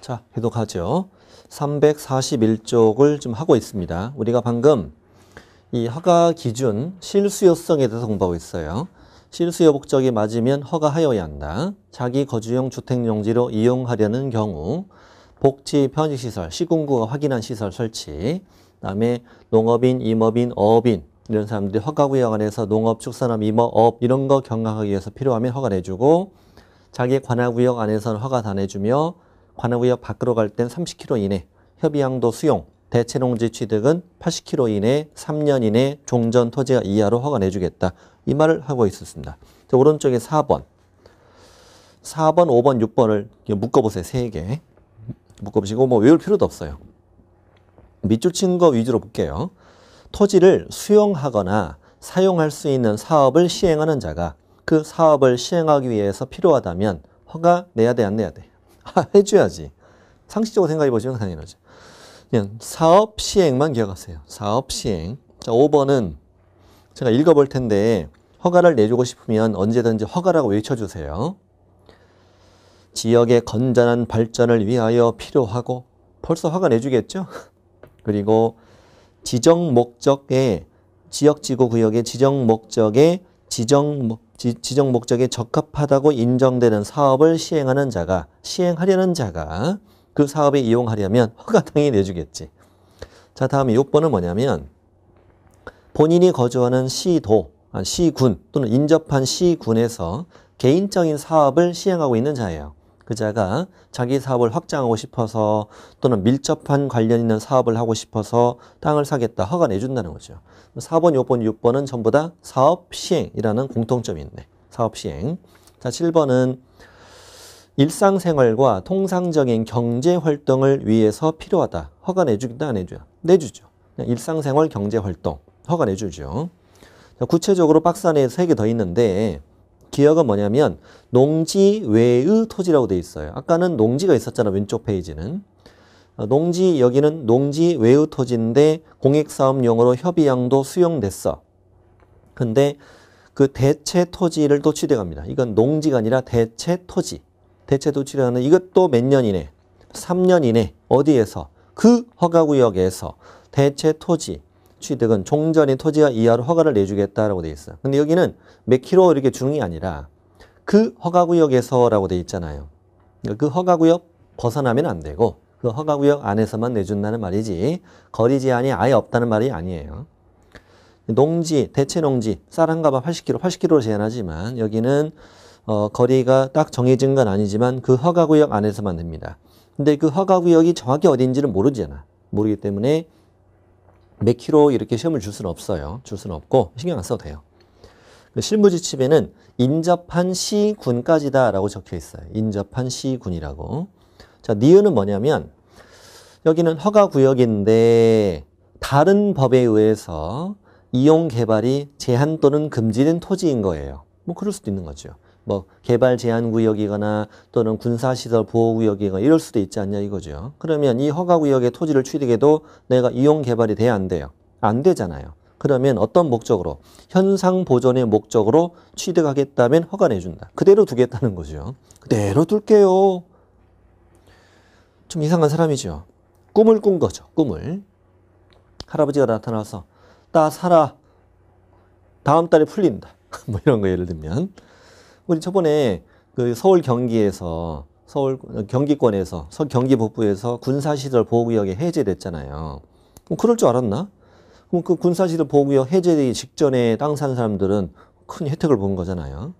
자, 해독하죠. 341쪽을 좀 하고 있습니다. 우리가 방금 이 허가 기준 실수요성에 대해서 공부하고 있어요. 실수요 목적이 맞으면 허가하여야 한다. 자기 거주용 주택용지로 이용하려는 경우 복지 편의시설 시군구가 확인한 시설 설치 그다음에 농업인, 임업인, 어업인 이런 사람들이 허가구역 안에서 농업, 축산업, 임업, 업 이런 거경각하기 위해서 필요하면 허가 내주고 자기 관할구역 안에서는 허가 다 내주며 관우역 밖으로 갈 땐 30km 이내, 협의양도 수용, 대체농지 취득은 80km 이내, 3년 이내 종전 토지 가 이하로 허가내주겠다. 이 말을 하고 있었습니다. 자, 오른쪽에 4번. 4번, 5번, 6번을 묶어보세요. 3개. 묶어보시고 뭐 외울 필요도 없어요. 밑줄 친 거 위주로 볼게요. 토지를 수용하거나 사용할 수 있는 사업을 시행하는 자가 그 사업을 시행하기 위해서 필요하다면 허가 내야 돼, 안 내야 돼? 해줘야지. 상식적으로 생각해 보시면 당연하죠. 그냥 사업 시행만 기억하세요. 사업 시행. 자, 5번은 제가 읽어 볼 텐데 허가를 내주고 싶으면 언제든지 허가라고 외쳐주세요. 지역의 건전한 발전을 위하여 필요하고 벌써 허가 내주겠죠? 그리고 지정 목적의 지역 지구 구역의 지정 목적의 지정 지, 지정 목적에 적합하다고 인정되는 사업을 시행하는 자가 시행하려는 자가 그 사업에 이용하려면 허가당이 내주겠지. 자 다음에 6번은 뭐냐면 본인이 거주하는 시도, 아, 시군 또는 인접한 시군에서 개인적인 사업을 시행하고 있는 자예요. 그자가 자기 사업을 확장하고 싶어서 또는 밀접한 관련 있는 사업을 하고 싶어서 땅을 사겠다 허가 내준다는 거죠. 4번, 5번, 6번은 전부 다 사업 시행이라는 공통점이 있네. 사업 시행. 자, 7번은 일상생활과 통상적인 경제 활동을 위해서 필요하다. 허가 내주기다안 해줘요. 내주죠. 일상생활 경제 활동 허가 내주죠. 자, 구체적으로 박스 안에 3개 더 있는데 기여가 뭐냐면 농지 외의 토지라고 되어 있어요. 아까는 농지가 있었잖아 왼쪽 페이지는. 어, 농지 여기는 농지 외의 토지인데 공익사업용으로 협의양도 수용됐어. 근데 그 대체 토지를 또 취득합니다. 이건 농지가 아니라 대체 토지. 대체 토지라는 이것도 몇 년 이내, 3년 이내 어디에서 그 허가구역에서 대체 토지 취득은 종전인 토지가 이하로 허가를 내주겠다라고 되어 있어요. 근데 여기는 몇 킬로 이렇게 주는 게 아니라 그 허가구역에서라고 돼 있잖아요. 그 허가구역 벗어나면 안 되고 그 허가구역 안에서만 내준다는 말이지 거리 제한이 아예 없다는 말이 아니에요. 농지, 대체 농지, 쌀 한 가방 80kg, 80kg로 제한하지만 여기는 어, 거리가 딱 정해진 건 아니지만 그 허가구역 안에서만 됩니다. 근데 그 허가구역이 정확히 어딘지는 모르잖아. 모르기 때문에 몇 킬로 이렇게 시험을 줄 수는 없어요. 줄 수는 없고 신경 안 써도 돼요. 실무지 칩에는 인접한 시군까지다 라고 적혀 있어요. 인접한 시군이라고. 자, 니은은 뭐냐면 여기는 허가 구역인데 다른 법에 의해서 이용 개발이 제한 또는 금지된 토지인 거예요. 뭐 그럴 수도 있는 거죠. 뭐 개발 제한 구역이거나 또는 군사시설 보호 구역이거나 이럴 수도 있지 않냐 이거죠. 그러면 이 허가 구역의 토지를 취득해도 내가 이용 개발이 돼야 안 돼요. 안 되잖아요. 그러면 어떤 목적으로 현상 보존의 목적으로 취득하겠다면 허가내 준다. 그대로 두겠다는 거죠. 그대로 둘게요. 좀 이상한 사람이죠. 꿈을 꾼 거죠. 꿈을. 할아버지가 나타나서 나 살아 다음 달에 풀린다. 뭐 이런 거 예를 들면 우리 저번에 그 서울 경기에서 서울 경기권에서 서 경기북부에서 군사시설 보호구역에 해제됐잖아요. 그럼 그럴 줄 알았나? 그럼 그군사지도 보호구역 해제되기 직전에 땅 사는 사람들은 큰 혜택을 본 거잖아요.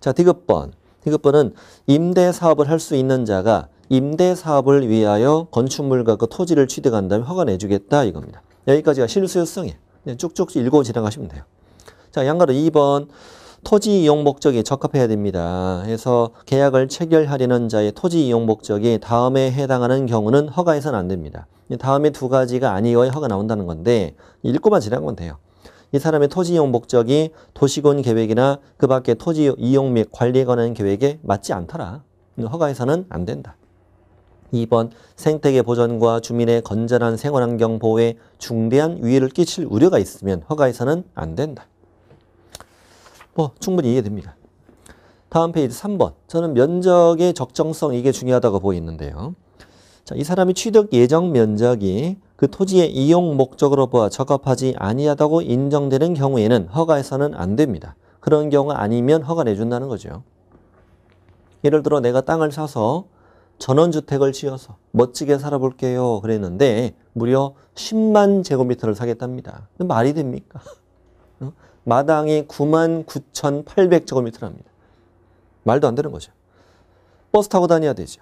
자, 디귿번. 디귿번은 임대 사업을 할 수 있는 자가 임대 사업을 위하여 건축물과 그 토지를 취득한 다음에 허가 내주겠다 이겁니다. 여기까지가 실수요성이에요. 네, 쭉쭉 읽고 지나가시면 돼요. 자, 양가로 2번. 토지 이용 목적에 적합해야 됩니다. 그래서 계약을 체결하려는 자의 토지 이용 목적이 다음에 해당하는 경우는 허가해서는 안 됩니다. 다음에 두 가지가 아니어야 허가 나온다는 건데 읽고만 지나가면 돼요. 이 사람의 토지 이용 목적이 도시군 계획이나 그밖에 토지 이용 및 관리에 관한 계획에 맞지 않더라. 허가해서는 안 된다. 2번 생태계 보전과 주민의 건전한 생활환경 보호에 중대한 위해를 끼칠 우려가 있으면 허가해서는 안 된다. 뭐 충분히 이해됩니다. 다음 페이지 3번. 저는 면적의 적정성 이게 중요하다고 보이는데요. 자, 이 사람이 취득 예정 면적이 그 토지의 이용 목적으로 보아 적합하지 아니하다고 인정되는 경우에는 허가해서는 안 됩니다. 그런 경우 아니면 허가 내준다는 거죠. 예를 들어 내가 땅을 사서 전원주택을 지어서 멋지게 살아볼게요 그랬는데 무려 10만 제곱미터를 사겠답니다. 말이 됩니까? 마당이 99,800제곱미터랍니다. 말도 안 되는 거죠. 버스 타고 다녀야 되죠.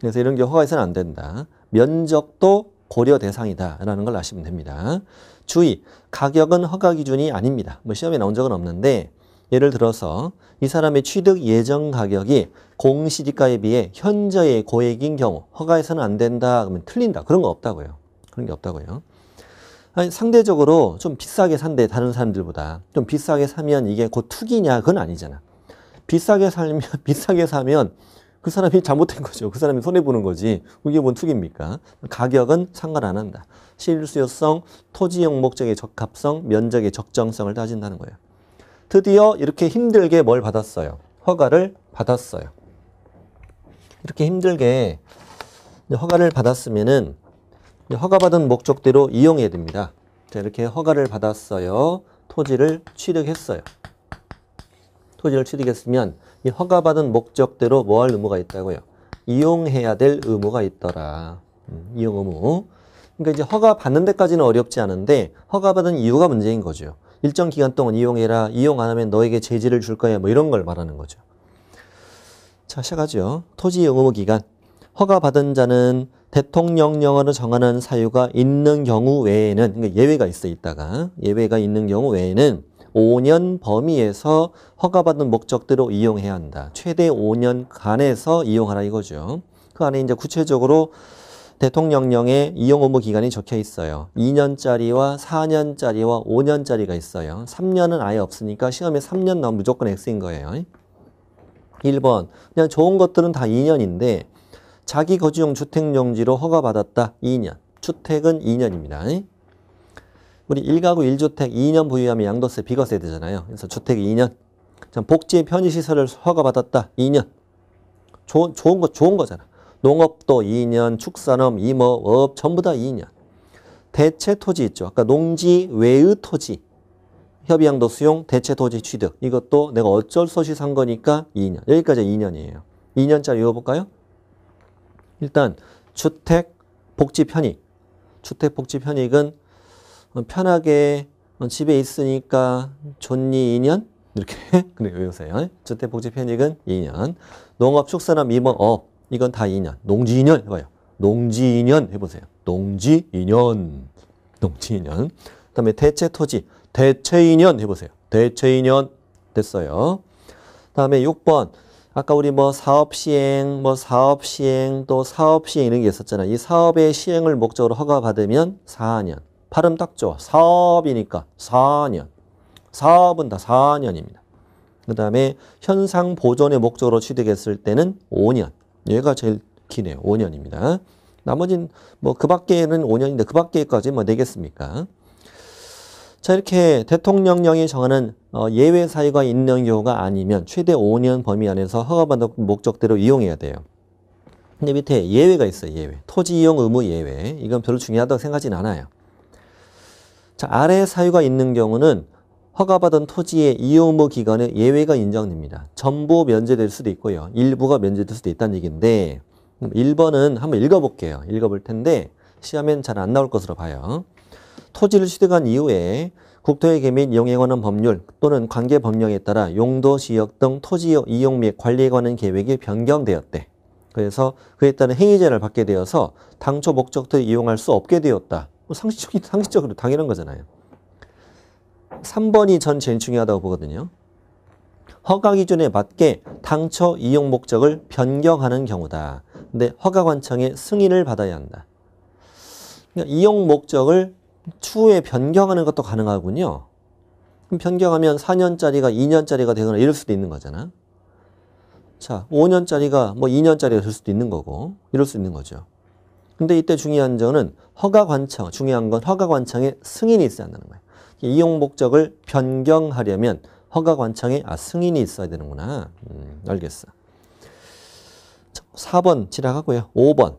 그래서 이런 게 허가해서는 안 된다. 면적도 고려 대상이다 라는 걸 아시면 됩니다. 주의, 가격은 허가 기준이 아닙니다. 뭐 시험에 나온 적은 없는데 예를 들어서 이 사람의 취득 예정 가격이 공시지가에 비해 현저의 고액인 경우 허가해서는 안 된다 그러면 틀린다. 그런 거 없다고요. 그런 게 없다고요. 상대적으로 좀 비싸게 산대 다른 사람들보다 좀 비싸게 사면 이게 곧 투기냐 그건 아니잖아 비싸게 살면 비싸게 사면 그 사람이 잘못된 거죠 그 사람이 손해보는 거지 그게 뭔 투기입니까 가격은 상관 안 한다 실수요성 토지용 목적의 적합성 면적의 적정성을 따진다는 거예요 드디어 이렇게 힘들게 뭘 받았어요 허가를 받았어요 이렇게 힘들게 허가를 받았으면은 허가받은 목적대로 이용해야 됩니다. 자, 이렇게 허가를 받았어요. 토지를 취득했어요. 토지를 취득했으면 이 허가받은 목적대로 뭐 할 의무가 있다고요? 이용해야 될 의무가 있더라. 음, 이용 의무. 그러니까 이제 허가 받는 데까지는 어렵지 않은데 허가 받은 이유가 문제인 거죠. 일정 기간 동안 이용해라. 이용 안 하면 너에게 제지를 줄 거야. 뭐 이런 걸 말하는 거죠. 자, 시작하죠. 토지 이용 의무 기간. 허가 받은 자는 대통령령으로 정하는 사유가 있는 경우 외에는 그러니까 예외가 있어 있다가 예외가 있는 경우 외에는 5년 범위에서 허가받은 목적대로 이용해야 한다. 최대 5년간에서 이용하라 이거죠. 그 안에 이제 구체적으로 대통령령의 이용 업무 기간이 적혀 있어요. 2년짜리와 4년짜리와 5년짜리가 있어요. 3년은 아예 없으니까 시험에 3년 나오면 무조건 X인 거예요. 1번 그냥 좋은 것들은 다 2년인데 자기 거주용 주택용지로 허가받았다. 2년. 주택은 2년입니다. 우리 1가구 1주택 2년 보유하면 양도세 비과세 되잖아요. 그래서 주택 2년. 복지 편의시설을 허가받았다. 2년. 좋은, 좋은 거, 좋은 거잖아. 농업도 2년, 축산업, 임업업 전부 다 2년. 대체 토지 있죠. 아까 농지 외의 토지. 협의양도 수용, 대체 토지 취득. 이것도 내가 어쩔 수 없이 산 거니까 2년. 여기까지 2년이에요. 2년짜리 읽어볼까요? 일단 주택 복지 편익. 주택 복지 편익은 어, 편하게 어, 집에 있으니까 좋니 2년? 이렇게 그래 외우세요. 어? 주택 복지 편익은 2년. 농업 축산업 미업업 이건 다 2년. 농지 2년 해봐요. 농지 2년 해보세요. 농지 2년. 농지 2년. 그 다음에 대체 토지. 대체 2년 해보세요. 대체 2년 됐어요. 다음에 6번 아까 우리 뭐 사업 시행, 뭐 사업 시행, 또 사업 시행 이런 게 있었잖아요. 이 사업의 시행을 목적으로 허가받으면 4년. 발음 딱 좋아. 사업이니까 4년. 사업은 다 4년입니다. 그 다음에 현상 보존의 목적으로 취득했을 때는 5년. 얘가 제일 기네요. 5년입니다. 나머진 뭐그 밖에는 5년인데 그 밖에까지 뭐 내겠습니까? 자 이렇게 대통령령이 정하는 어, 예외 사유가 있는 경우가 아니면 최대 5년 범위 안에서 허가받은 목적대로 이용해야 돼요. 근데 밑에 예외가 있어요. 예외. 토지 이용 의무 예외. 이건 별로 중요하다고 생각하진 않아요. 자 아래 사유가 있는 경우는 허가받은 토지의 이용 의무 기간에 예외가 인정됩니다. 전부 면제될 수도 있고요. 일부가 면제될 수도 있다는 얘기인데 1번은 한번 읽어볼게요. 읽어볼 텐데 시험엔 잘 안 나올 것으로 봐요. 토지를 취득한 이후에 국토의계및 이용에 관한 법률 또는 관계 법령에 따라 용도, 지역 등 토지 이용 및 관리에 관한 계획이 변경되었대. 그래서 그에 따른 행위제를 받게 되어서 당초 목적도 이용할 수 없게 되었다. 뭐 상식적인, 상식적으로 당연한 거잖아요. 3번이 전 제일 중요하다고 보거든요. 허가 기준에 맞게 당초 이용 목적을 변경하는 경우다. 근데 허가관청의 승인을 받아야 한다. 그러니까 이용 목적을 추후에 변경하는 것도 가능하군요. 그럼 변경하면 4년짜리가 2년짜리가 되거나 이럴 수도 있는 거잖아. 자, 5년짜리가 뭐 2년짜리가 될 수도 있는 거고 이럴 수 있는 거죠. 근데 이때 중요한 점은 허가 관청, 중요한 건 허가 관청의 승인이 있어야 한다는 거예요. 이용 목적을 변경하려면 허가 관청에 아 승인이 있어야 되는구나. 음, 알겠어. 4번 지나가고요. 5번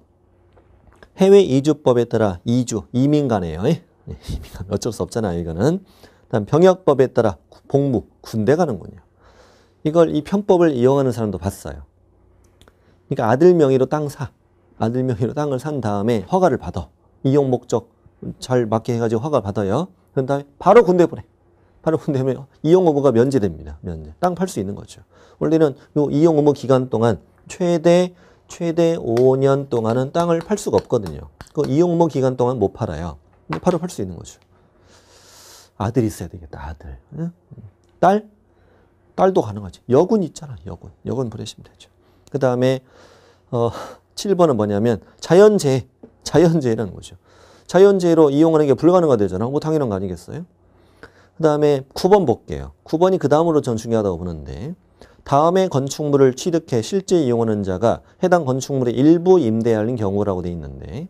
해외 이주법에 따라 이주, 이민 간에요. 예, 어쩔 수 없잖아요, 이거는. 다음 병역법에 따라 복무, 군대 가는군요. 이걸 이 편법을 이용하는 사람도 봤어요. 그러니까 아들 명의로 땅 사. 아들 명의로 땅을 산 다음에 허가를 받아. 이용 목적 잘 맞게 해가지고 허가 받아요. 그런 다음에 바로 군대 보내. 바로 군대 보내. 이용 의무가 면제됩니다. 면제. 땅 팔 수 있는 거죠. 원래는 요 이용 의무 기간 동안 최대 최대 5년 동안은 땅을 팔 수가 없거든요. 그 이용 의무 기간 동안 못 팔아요. 바로 뭐 팔수 있는 거죠. 아들 있어야 되겠다, 아들. 딸? 딸도 가능하지. 여군 있잖아, 여군. 여군 보내시면 되죠. 그 다음에, 어, 7번은 뭐냐면, 자연재해. 자연재해라는 거죠. 자연재해로 이용하는 게 불가능하되잖아. 뭐 당연한 거 아니겠어요? 그 다음에 9번 볼게요. 9번이 그 다음으로 전 중요하다고 보는데, 다음에 건축물을 취득해 실제 이용하는 자가 해당 건축물의 일부 임대할인 경우라고 돼 있는데,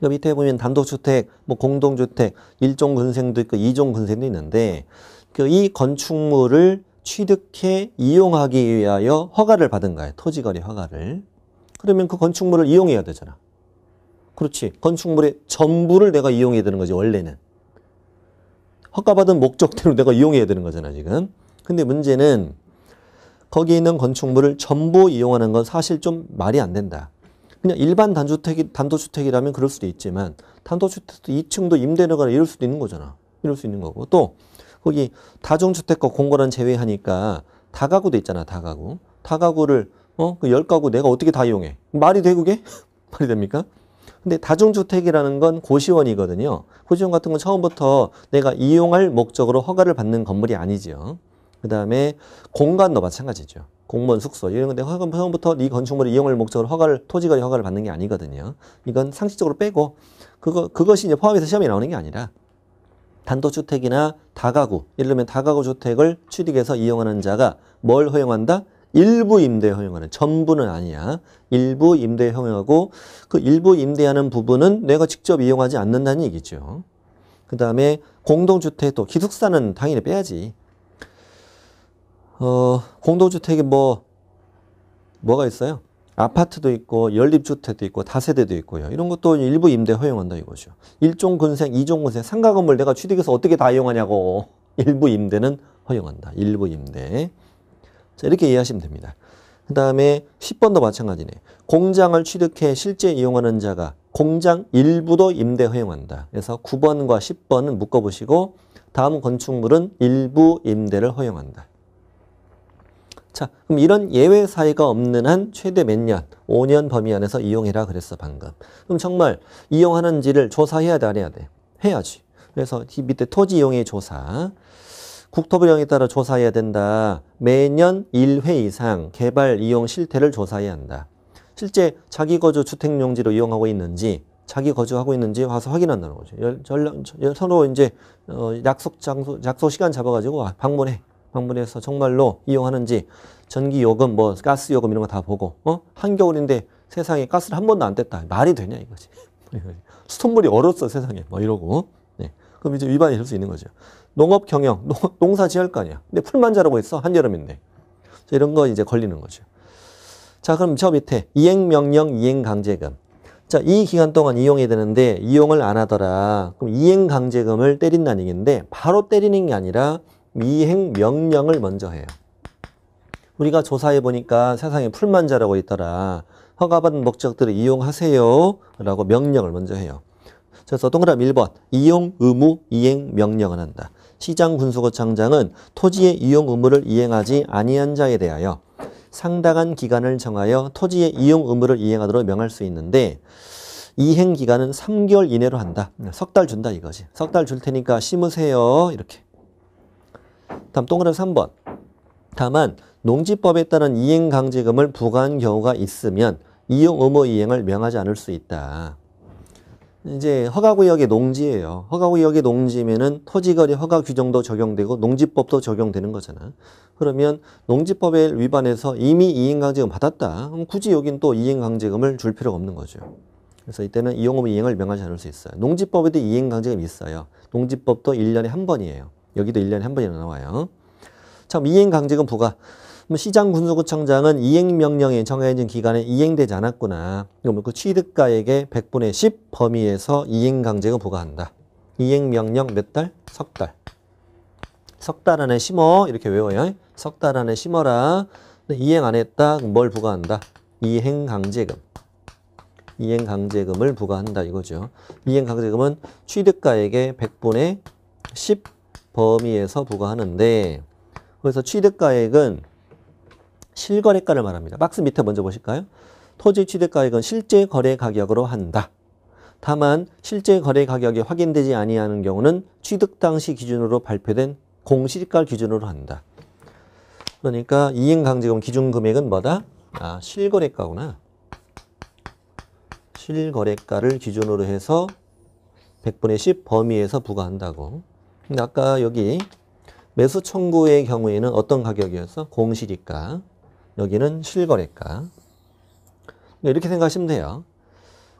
그 밑에 보면 단독주택, 뭐 공동주택, 일종 근생도 있고 이종 근생도 있는데 그 이 건축물을 취득해 이용하기 위하여 허가를 받은 거예요. 토지거래 허가를. 그러면 그 건축물을 이용해야 되잖아. 그렇지. 건축물의 전부를 내가 이용해야 되는 거지, 원래는. 허가받은 목적대로 내가 이용해야 되는 거잖아, 지금. 근데 문제는 거기 있는 건축물을 전부 이용하는 건 사실 좀 말이 안 된다. 그냥 일반 단주택이, 단독주택이라면 그럴 수도 있지만 단독주택도 2층도 임대료가 이럴 수도 있는 거잖아. 이럴 수 있는 거고 또 거기 다중주택과 공고란 제외하니까 다가구도 있잖아. 다가구. 다가구를 어? 그 10가구 내가 어떻게 다 이용해? 말이 되고 게? 말이 됩니까? 근데 다중주택이라는 건 고시원이거든요. 고시원 같은 건 처음부터 내가 이용할 목적으로 허가를 받는 건물이 아니지요. 그 다음에 공간도 마찬가지죠. 공무원 숙소 이런 건데 허가 처음부터 이 건축물을 이용할 목적으로 허가를 토지거래 허가를 받는 게 아니거든요. 이건 상식적으로 빼고 그거 그것이 이제 포함해서 시험에 나오는 게 아니라 단독주택이나 다가구 예를 들면 다가구 주택을 취득해서 이용하는 자가 뭘 허용한다? 일부 임대 허용하는 전부는 아니야. 일부 임대 허용하고 그 일부 임대하는 부분은 내가 직접 이용하지 않는다는 얘기죠. 그 다음에 공동주택 또 기숙사는 당연히 빼야지. 어, 공동주택이 뭐, 뭐가 있어요? 아파트도 있고, 연립주택도 있고, 다세대도 있고요. 이런 것도 일부 임대 허용한다 이거죠. 1종 근생, 2종 근생, 상가 건물 내가 취득해서 어떻게 다 이용하냐고. 일부 임대는 허용한다. 일부 임대. 자, 이렇게 이해하시면 됩니다. 그 다음에 10번도 마찬가지네. 공장을 취득해 실제 이용하는 자가 공장 일부도 임대 허용한다. 그래서 9번과 10번은 묶어보시고 다음 건축물은 일부 임대를 허용한다. 자, 그럼 이런 예외 사유가 없는 한 최대 몇 년, 5년 범위 안에서 이용해라 그랬어, 방금. 그럼 정말 이용하는지를 조사해야 돼, 안 해야 돼? 해야지. 그래서 밑에 토지 이용의 조사. 국토부령에 따라 조사해야 된다. 매년 1회 이상 개발 이용 실태를 조사해야 한다. 실제 자기 거주 주택용지로 이용하고 있는지 자기 거주하고 있는지 와서 확인한다는 거죠. 서로 이제 어, 약속 장소, 약속 시간 잡아가지고 방문해. 방문해서 정말로 이용하는지 전기 요금 뭐 가스 요금 이런 거 다 보고 어 한겨울인데 세상에 가스를 한 번도 안 뗐다 말이 되냐 이거지 수돗물이 얼었어 세상에 뭐 이러고 네. 그럼 이제 위반이 될 수 있는 거죠 농업 경영 농, 사 지을 거 아니야 근데 풀만 자라고 있어 한여름인데 이런 거 이제 걸리는 거죠 자 그럼 저 밑에 이행명령 이행강제금 자, 이 기간 동안 이용해야 되는데 이용을 안 하더라. 그럼 이행강제금을 때린다는 얘기인데 바로 때리는 게 아니라 미행 명령을 먼저 해요. 우리가 조사해 보니까 세상에 풀만 자라고 있더라. 허가받은 목적들을 이용하세요. 라고 명령을 먼저 해요. 그래서 동그라미 1번 이용 의무 이행 명령을 한다. 시장 군수고 장장은 토지의 이용 의무를 이행하지 아니한 자에 대하여 상당한 기간을 정하여 토지의 이용 의무를 이행하도록 명할 수 있는데 이행 기간은 3개월 이내로 한다. 석 달 준다 이거지. 석 달 줄 테니까 심으세요. 이렇게. 다음 동그라미 3번. 다만 농지법에 따른 이행강제금을 부과한 경우가 있으면 이용 의무 이행을 명하지 않을 수 있다. 이제 허가구역의 농지예요. 허가구역의 농지면은 토지거리 허가 규정도 적용되고 농지법도 적용되는 거잖아. 그러면 농지법에 위반해서 이미 이행강제금 받았다. 그럼 굳이 여긴 또 이행강제금을 줄 필요가 없는 거죠. 그래서 이때는 이용 의무 이행을 명하지 않을 수 있어요. 농지법에도 이행강제금이 있어요. 농지법도 1년에 한 번이에요. 여기도 1년에 한 번이나 나와요. 참이행강제금부과 뭐 시장 군수구청장은 이행명령이 정해진 기간에 이행되지 않았구나. 그러면 그 취득가액의 100분의 10 범위에서 이행강제금 부과한다. 이행명령 몇 달? 석 달. 석 달 안에 심어. 이렇게 외워요. 석 달 안에 심어라. 이행 안 했다. 뭘 부과한다? 이행강제금. 이행강제금을 부과한다 이거죠. 이행강제금은 취득가액의 100분의 10 범위에서 부과하는데 그래서 취득가액은 실거래가를 말합니다. 박스 밑에 먼저 보실까요? 토지 취득가액은 실제 거래 가격으로 한다. 다만 실제 거래 가격이 확인되지 아니하는 경우는 취득 당시 기준으로 발표된 공시지가 기준으로 한다. 그러니까 이행강제금 기준 금액은 뭐다? 아, 실거래가구나. 실거래가를 기준으로 해서 100분의 10 범위에서 부과한다고. 근데 아까 여기 매수 청구의 경우에는 어떤 가격이어서 공시지가. 여기는 실거래가. 네, 이렇게 생각하시면 돼요.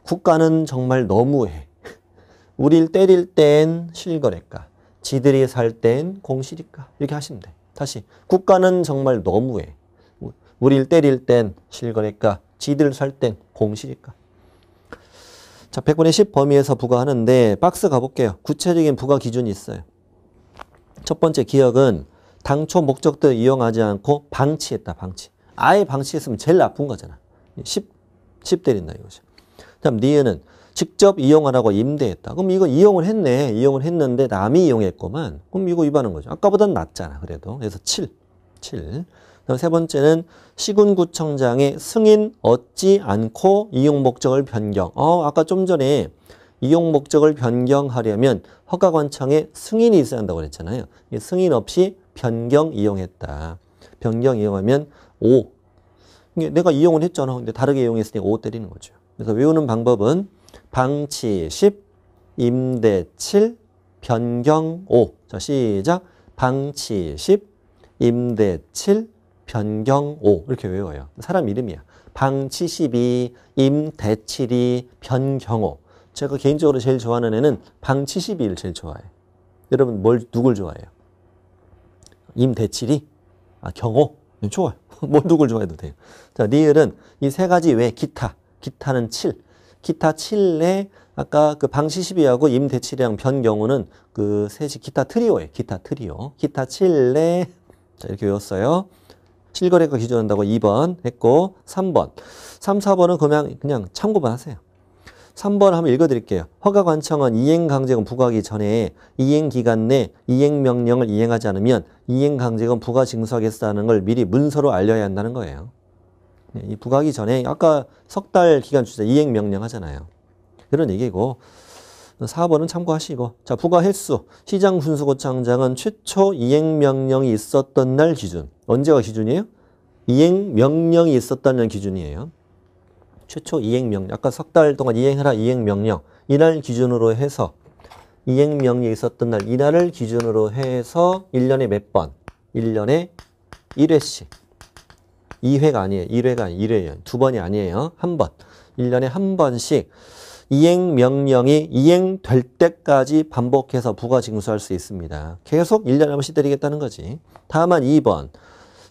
국가는 정말 너무해. 우릴 때릴 땐 실거래가. 지들이 살 땐 공시지가. 이렇게 하시면 돼. 다시. 국가는 정말 너무해. 우릴 때릴 땐 실거래가. 지들 살 땐 공시지가. 자, 100분의 10 범위에서 부과하는데 박스 가볼게요. 구체적인 부과 기준이 있어요. 첫 번째 기억은 당초 목적도 이용하지 않고 방치했다. 방치. 아예 방치했으면 제일 나쁜 거잖아. 10, 10 때린다 이거죠 그다음 니은은 직접 이용하라고 임대했다. 그럼 이거 이용을 했네. 이용을 했는데 남이 이용했구만. 그럼 이거 위반한 거죠. 아까보단 낫잖아. 그래도. 그래서 7. 7. 그다음 세 번째는 시군구청장의 승인 얻지 않고 이용 목적을 변경. 어, 아까 좀 전에 이용 목적을 변경하려면 허가관청에 승인이 있어야 한다고 그랬잖아요. 승인 없이 변경 이용했다. 변경 이용하면 5. 내가 이용을 했잖아. 근데 다르게 이용했으니 5 때리는 거죠. 그래서 외우는 방법은 방치 10, 임대 7, 변경 5. 자, 시작. 방치 10, 임대 7, 변경 5. 이렇게 외워요. 사람 이름이야. 방치 12, 임대 7이 변경 5. 제가 개인적으로 제일 좋아하는 애는 방치십이를 제일 좋아해. 여러분 뭘 누굴 좋아해요? 임대칠이 아 경호 네, 좋아요. 뭘 누굴 좋아해도 돼요. 자 니을은 이 세 가지 외 기타 기타는 7 기타 7에 아까 그 방시십이하고 임대칠이랑 변경우는 그 셋이 기타 트리오예요. 기타 트리오 기타 7에 자 이렇게 외웠어요. 실거래가 기준한다고 2번 했고 3번 3, 4번은 그냥 그냥 참고만 하세요. 3번 한번 읽어드릴게요. 허가관청은 이행강제금 부과하기 전에 이행기간 내 이행명령을 이행하지 않으면 이행강제금 부과 징수하겠다는 걸 미리 문서로 알려야 한다는 거예요. 네, 이 부과하기 전에 아까 석 달 기간 주자 이행명령 하잖아요. 그런 얘기고 4번은 참고하시고 자 부과 횟수 시장 분수고창장은 최초 이행명령이 있었던 날 기준 언제가 기준이에요? 이행명령이 있었던 날 기준이에요. 최초 이행명령, 아까 석 달 동안 이행하라 이행명령, 이날 기준으로 해서 이행명령이 있었던 날, 이날을 기준으로 해서 1년에 몇 번? 1년에 1회씩. 2회가 아니에요. 1회가 아니에요. 1회예요. 두 번이 아니에요. 한 번. 1년에 한 번씩 이행명령이 이행될 때까지 반복해서 부과징수할수 있습니다. 계속 1년에 한 번씩 때리겠다는 거지. 다만 2번.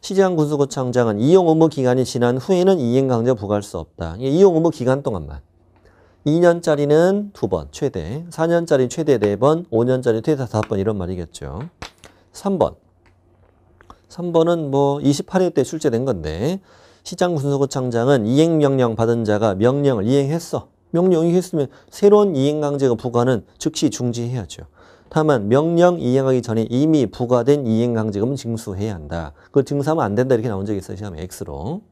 시장 군수고 창장은 이용 의무 기간이 지난 후에는 이행 강제 부과할 수 없다. 이용 의무 기간 동안만. 2년짜리는 두 번 최대, 4년짜리 최대 4번, 5년짜리 최대 5번 이런 말이겠죠. 3번. 3번은 뭐 28회 때 출제된 건데 시장 군수고 창장은 이행명령 받은 자가 명령을 이행했어. 명령 이했으면 새로운 이행강제가 부과는 즉시 중지해야죠. 다만 명령 이행하기 전에 이미 부과된 이행강제금은 징수해야 한다. 그걸 징수하면 안 된다 이렇게 나온 적이 있어요. 시험에 X로.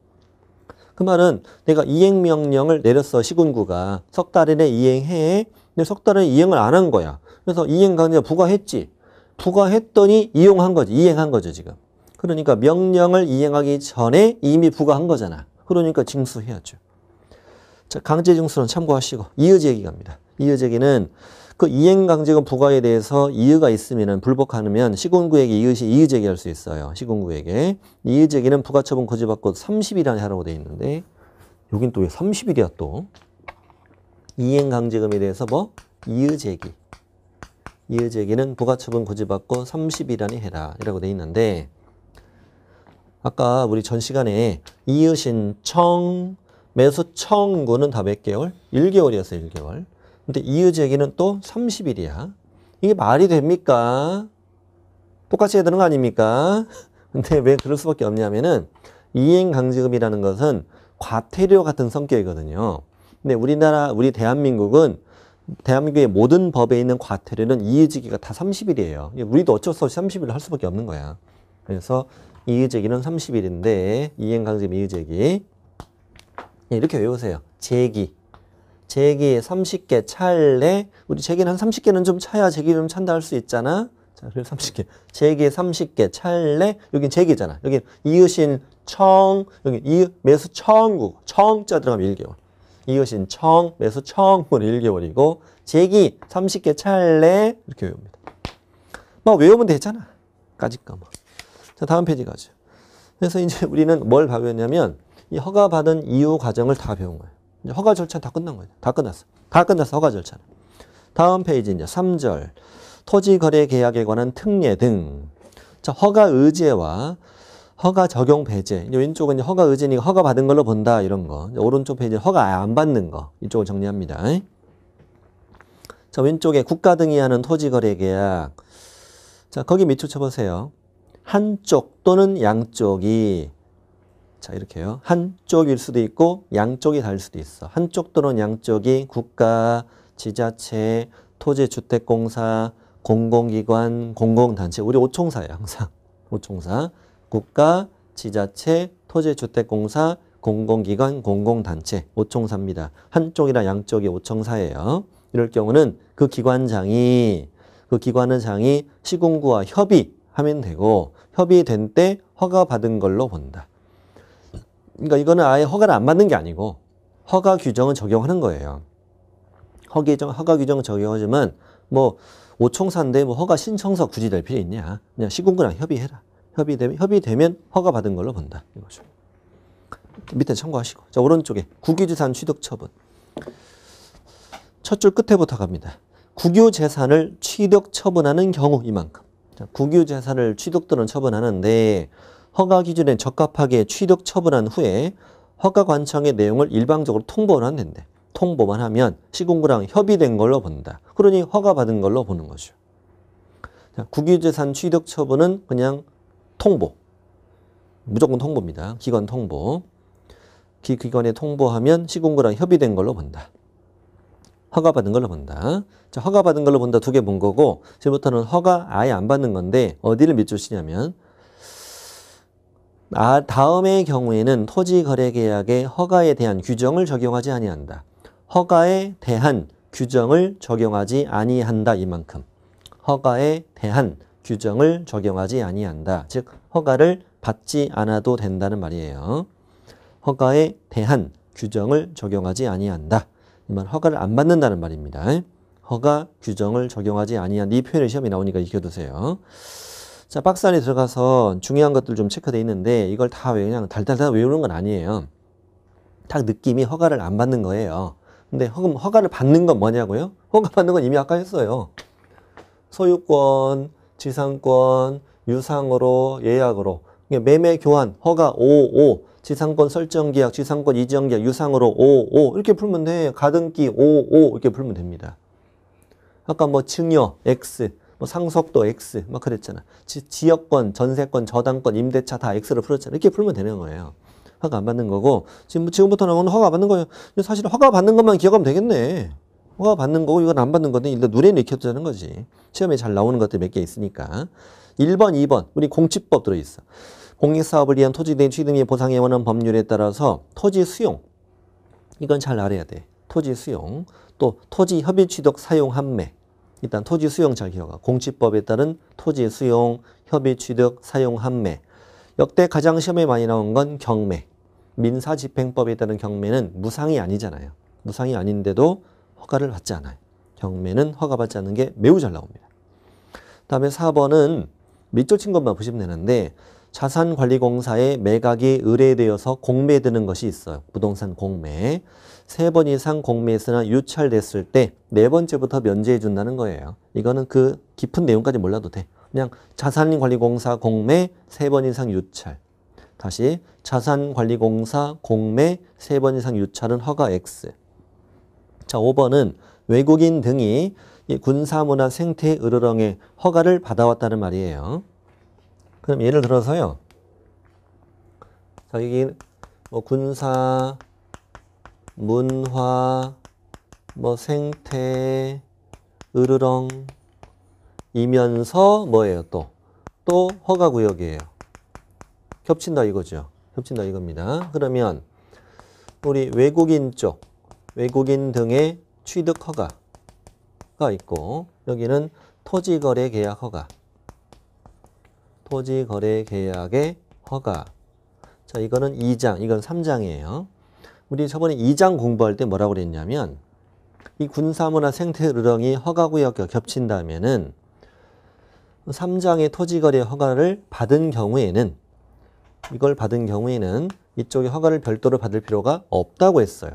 그 말은 내가 이행명령을 내렸어. 시군구가. 석 달이내 이행해. 근데 석 달에 이행을 안 한 거야. 그래서 이행강제가 부과했지. 부과했더니 이용한 거지. 이행한 거죠 지금. 그러니까 명령을 이행하기 전에 이미 부과한 거잖아. 그러니까 징수해야죠. 자, 강제징수는 참고하시고 이의제기 갑니다. 이의제기는 그 이행강제금 부과에 대해서 이의가 있으면 불복하면 시군구에게 이의시 이의 제기할 수 있어요. 시군구에게. 이의 제기는 부가처분 거지받고 30일 안에 하라고 돼 있는데 여긴 또 왜 30일이야 또. 이행강제금에 대해서 뭐? 이의 제기. 이의 제기는 부가처분 고지받고 30일 안에 해라. 이라고 돼 있는데 아까 우리 전 시간에 이의 신청, 매수 청구는 다 몇 개월? 1개월이었어요. 1개월. 근데 이의제기는 또 30일이야. 이게 말이 됩니까? 똑같이 해야 되는 거 아닙니까? 근데 왜 그럴 수밖에 없냐면은 이행강제금이라는 것은 과태료 같은 성격이거든요. 근데 우리나라, 우리 대한민국은 대한민국의 모든 법에 있는 과태료는 이의제기가 다 30일이에요. 우리도 어쩔 수 없이 30일로 할 수밖에 없는 거야. 그래서 이의제기는 30일인데 이행강제 이의제기 예, 이렇게 외우세요. 제기. 재기 30개 찰래 우리 재기는 한 30개는 좀 차야 재기 좀 찬다 할 수 있잖아. 자, 그래서 30개. 재기 30개 찰래 여긴 재기잖아. 여긴 이으신 청, 여기 이 매수 청구, 청 자 들어가면 1개월. 이으신 청, 매수 청구 1개월이고 재기 30개 찰래 이렇게 외웁니다. 막 뭐 외우면 되잖아. 까짓까 막. 뭐. 자, 다음 페이지 가죠. 그래서 이제 우리는 뭘 배웠냐면 이 허가 받은 이후 과정을 다 배운 거예요. 허가 절차는 다 끝난 거예요. 다 끝났어. 다 끝났어. 허가 절차는. 다음 페이지 이제 3절. 토지 거래 계약에 관한 특례 등. 자, 허가 의제와 허가 적용 배제. 왼쪽은 허가 의제니까 허가 받은 걸로 본다 이런 거. 오른쪽 페이지 허가 안 받는 거. 이쪽을 정리합니다. 자, 왼쪽에 국가 등이 하는 토지 거래 계약. 자, 거기 밑줄 쳐보세요. 한쪽 또는 양쪽이 자 이렇게요. 한쪽일 수도 있고 양쪽이 달 수도 있어. 한쪽 또는 양쪽이 국가, 지자체, 토지주택공사, 공공기관, 공공단체 우리 오총사예요 항상. 오총사. 국가, 지자체, 토지주택공사, 공공기관, 공공단체 오총사입니다. 한쪽이나 양쪽이 오총사예요. 이럴 경우는 그 기관장이 그 기관의장이 시공구와 협의하면 되고 협의된 때 허가받은 걸로 본다. 그러니까 이거는 아예 허가를 안 받는 게 아니고 허가 규정은 적용하는 거예요. 허가 규정, 허가 규정 적용하지만 뭐 오총사인데 뭐 허가 신청서 굳이 낼 필요 있냐? 그냥 시군구랑 협의해라. 협의되면 협의되면 허가 받은 걸로 본다 이거죠. 밑에 참고하시고 자 오른쪽에 국유재산 취득 처분 첫 줄 끝에부터 갑니다. 국유재산을 취득 처분하는 경우 이만큼 자, 국유재산을 취득 또는 처분하는데 네. 허가 기준에 적합하게 취득 처분한 후에 허가관청의 내용을 일방적으로 통보만 하면 돼. 통보만 하면 시군구랑 협의된 걸로 본다. 그러니 허가받은 걸로 보는 거죠. 자, 국유재산 취득 처분은 그냥 통보. 무조건 통보입니다. 기관 통보. 기, 기관에 통보하면 시군구랑 협의된 걸로 본다. 허가받은 걸로 본다. 자, 허가받은 걸로 본다 두 개 본 거고 지금부터는 허가 아예 안 받는 건데 어디를 밑줄 치냐면 아, 다음의 경우에는 토지 거래 계약의 허가에 대한 규정을 적용하지 아니한다. 허가에 대한 규정을 적용하지 아니한다 이만큼 허가에 대한 규정을 적용하지 아니한다. 즉 허가를 받지 않아도 된다는 말이에요. 허가에 대한 규정을 적용하지 아니한다. 이만 허가를 안 받는다는 말입니다. 허가 규정을 적용하지 아니한 이 표현이 시험에 나오니까 익혀두세요. 자, 박스 안에 들어가서 중요한 것들 좀 체크돼 있는데 이걸 다 그냥 달달달 외우는 건 아니에요. 딱 느낌이 허가를 안 받는 거예요. 근데 허 허가를 받는 건 뭐냐고요? 허가 받는 건 이미 아까 했어요. 소유권, 지상권, 유상으로, 예약으로. 그러니까 매매 교환, 허가 55, 지상권 설정 계약, 지상권 이전 계약, 유상으로 55 이렇게 풀면 돼. 가등기 55 이렇게 풀면 됩니다. 아까 뭐 증여 X, 뭐 상속도 X 막 그랬잖아. 지, 역권 전세권, 저당권, 임대차 다 x 를 풀었잖아. 이렇게 풀면 되는 거예요. 허가 안 받는 거고 지금, 뭐 지금부터 나오는 허가 받는 거예요. 사실 허가 받는 것만 기억하면 되겠네. 허가 받는 거고 이건 안 받는 거데 일단 눈에 익혀두자는 거지. 시험에 잘 나오는 것들 몇 개 있으니까. 1번, 2번 우리 공치법 들어있어. 공익사업을 위한 토지 대 취득 및 보상에 관한 법률에 따라서 토지 수용 이건 잘 알아야 돼. 토지 수용 또 토지 협의 취득 사용 한매 일단 토지 수용 자격억 공치법에 따른 토지 수용, 협의 취득, 사용 한매 역대 가장 시험에 많이 나온 건 경매 민사집행법에 따른 경매는 무상이 아니잖아요. 무상이 아닌데도 허가를 받지 않아요. 경매는 허가받지 않는 게 매우 잘 나옵니다. 다음에 4번은 밑줄 친 것만 보시면 되는데 자산관리공사의 매각이 의뢰되어서 공매되는 것이 있어요. 부동산 공매. 세번 이상 공매수나 유찰됐을 때 네 번째부터 면제해 준다는 거예요. 이거는 그 깊은 내용까지 몰라도 돼. 그냥 자산관리공사 공매 세 번 이상 유찰. 다시 자산관리공사 공매 세 번 이상 유찰은 허가 X. 자, 5번은 외국인 등이 군사문화 생태 으르렁에 허가를 받아왔다는 말이에요. 그럼 예를 들어서요. 자, 여기 뭐 군사 문화, 뭐 생태, 으르렁 이면서 뭐예요 또? 또 허가구역이에요. 겹친다 이거죠. 겹친다 이겁니다. 그러면 우리 외국인 쪽, 외국인 등의 취득 허가가 있고 여기는 토지거래 계약 허가, 토지거래 계약의 허가. 자 이거는 2장, 이건 3장이에요. 우리 저번에 2장 공부할 때 뭐라고 그랬냐면 이 군사문화 생태르렁이 허가구역과 겹친다면은 3장의 토지거래 허가를 받은 경우에는 이걸 받은 경우에는 이쪽에 허가를 별도로 받을 필요가 없다고 했어요.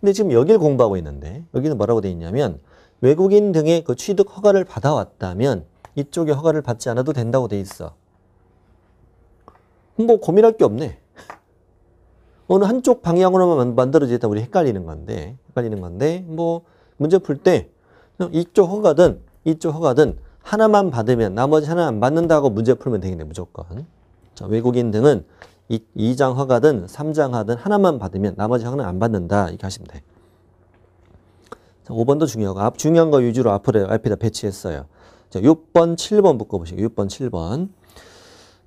근데 지금 여길 공부하고 있는데 여기는 뭐라고 돼 있냐면 외국인 등의 그 취득 허가를 받아왔다면 이쪽에 허가를 받지 않아도 된다고 돼 있어. 뭐 고민할 게 없네. 어느 한쪽 방향으로만 만들어지다 우리 헷갈리는 건데 헷갈리는 건데 뭐 문제 풀 때 이쪽 허가든 이쪽 허가든 하나만 받으면 나머지 하나 안 받는다고 문제 풀면 되겠네 무조건 자, 외국인 등은 이, 2장 허가든 3장 하든 하나만 받으면 나머지 허가는 안 받는다 이렇게 하시면 돼 자, 5번도 중요하고 앞 중요한 거 위주로 앞으로 알피다 배치했어요 자, 6번 7번 묶어보시고 6번 7번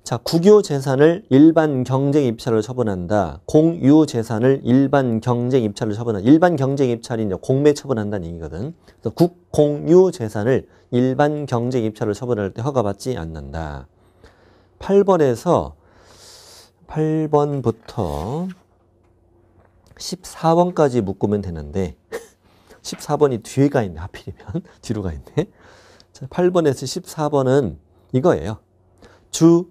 자, 국유 재산을 일반 경쟁 입찰로 처분한다. 공유 재산을 일반 경쟁 입찰로 처분한다. 일반 경쟁 입찰이 이제 공매 처분한다는 얘기거든. 그래서 국공유 재산을 일반 경쟁 입찰로 처분할 때 허가받지 않는다. 8번에서 8번부터 14번까지 묶으면 되는데 14번이 뒤에 가 있네. 하필이면 뒤로 가 있네. 자, 8번에서 14번은 이거예요. 주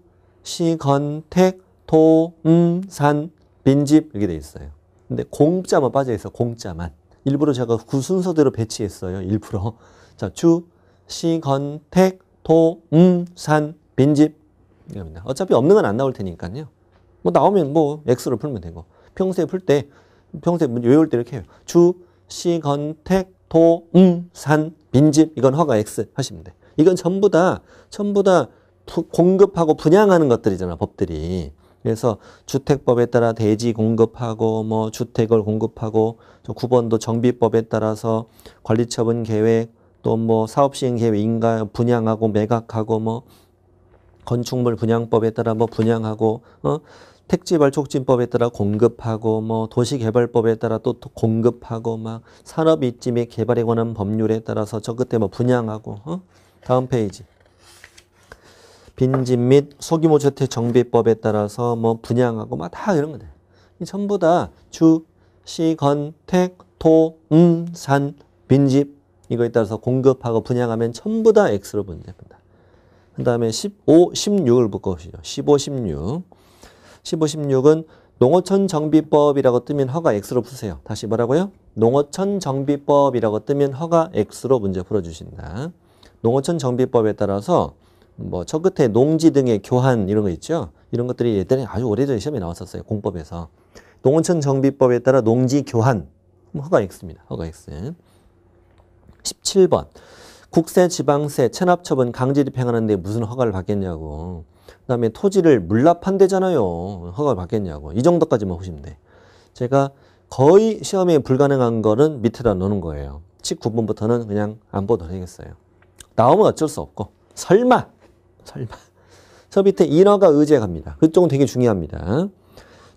시건택 도 음산 빈집 이렇게 돼 있어요. 근데 공자만 빠져 있어. 공자만. 일부러 제가 구 그 순서대로 배치했어요. 일부러. 자, 주 시건택 도 음산 빈집 이겁니다. 어차피 없는 건 안 나올 테니까요. 뭐 나오면 뭐 x 를 풀면 되고. 평소에 풀 때 평소에 외울 때 이렇게 해요. 주 시건택 도 음산 빈집 이건 허가 x 하시면 돼. 이건 전부 다 전부 다 공급하고 분양하는 것들이잖아 법들이 그래서 주택법에 따라 대지 공급하고 뭐 주택을 공급하고 저 9번도 정비법에 따라서 관리처분 계획 또 뭐 사업시행 계획 인가 분양하고 매각하고 뭐 건축물 분양법에 따라 뭐 분양하고 어 택지발 촉진법에 따라 공급하고 뭐 도시개발법에 따라 또, 또 공급하고 막 산업 입지 및 개발에 관한 법률에 따라서 저 그때 뭐 분양하고 어 다음 페이지 빈집 및 소규모 주택 정비법에 따라서 뭐 분양하고 막 다 이런 거들. 전부 다 주, 시, 건, 택, 토, 음, 산, 빈집 이거에 따라서 공급하고 분양하면 전부 다 X로 분류됩니다. 그 다음에 15, 16을 묶어보시죠. 15, 16. 15, 16은 농어촌 정비법이라고 뜨면 허가 X로 푸세요. 다시 뭐라고요? 농어촌 정비법이라고 뜨면 허가 X로 문제 풀어주신다. 농어촌 정비법에 따라서 뭐저 끝에 농지 등의 교환 이런 거 있죠. 이런 것들이 예전에 아주 오래전 에 시험에 나왔었어요. 공법에서. 농어촌 정비법에 따라 농지 교환 허가 뭐 X입니다. 허가 X. 17번. 국세, 지방세, 체납처분 강제 집행하는데 무슨 허가를 받겠냐고. 그 다음에 토지를 물납한대잖아요. 허가를 받겠냐고. 이 정도까지만 보시면 돼. 제가 거의 시험에 불가능한 거는 밑에다 넣는 거예요. 19번부터는 그냥 안 보도 록하겠어요 나오면 어쩔 수 없고. 설마! 설마. 저 밑에 인허가 의제 갑니다. 그쪽은 되게 중요합니다.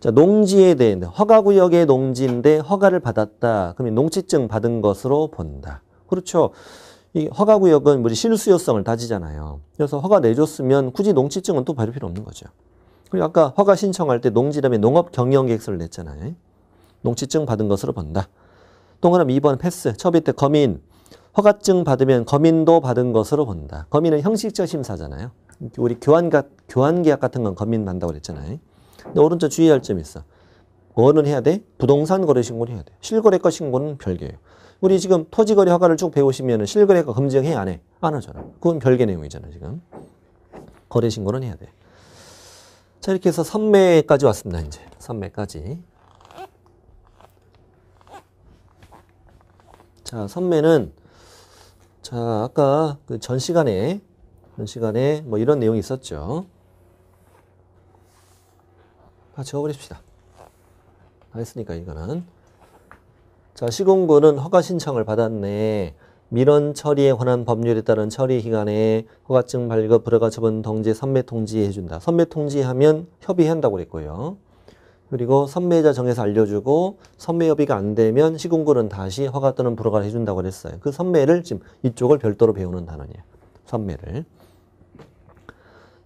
자, 농지에 대한 허가구역의 농지인데 허가를 받았다. 그러면 농지증 받은 것으로 본다. 그렇죠. 이 허가구역은 우리 실수요성을 다지잖아요. 그래서 허가 내줬으면 굳이 농지증은 또 받을 필요 없는 거죠. 그리고 아까 허가 신청할 때 농지라면 농업경영계획서를 냈잖아요. 농지증 받은 것으로 본다. 동그라미 2번 패스. 첫 밑에 거민. 허가증 받으면 검인도 받은 것으로 본다. 검인은 형식적 심사잖아요. 우리 교환, 교환계약 같은 건 검인 받다고 그랬잖아요. 근데 오른쪽 주의할 점이 있어. 뭐는 해야 돼? 부동산 거래 신고는 해야 돼. 실거래가 신고는 별개예요. 우리 지금 토지거래 허가를 쭉 배우시면 실거래가 검증해 안 해? 안 하잖아. 그건 별개 내용이잖아 지금. 거래 신고는 해야 돼. 자 이렇게 해서 선매까지 왔습니다. 이제 선매까지. 자 선매는 자, 아까 그 전 시간에 전 시간에 뭐 이런 내용이 있었죠. 아, 지워버립시다. 다 했으니까 이거는. 자, 시공고는 허가 신청을 받았네. 민원 처리에 관한 법률에 따른 처리 기간에 허가증 발급 불허가 처분 통지 선매 통지해준다. 선매 통지하면 협의한다고 그랬고요. 그리고 선매자 정해서 알려주고 선매 협의가 안 되면 시공구는 다시 허가 또는 불허가를 해준다고 그랬어요. 그 선매를 지금 이쪽을 별도로 배우는 단원이에요. 선매를.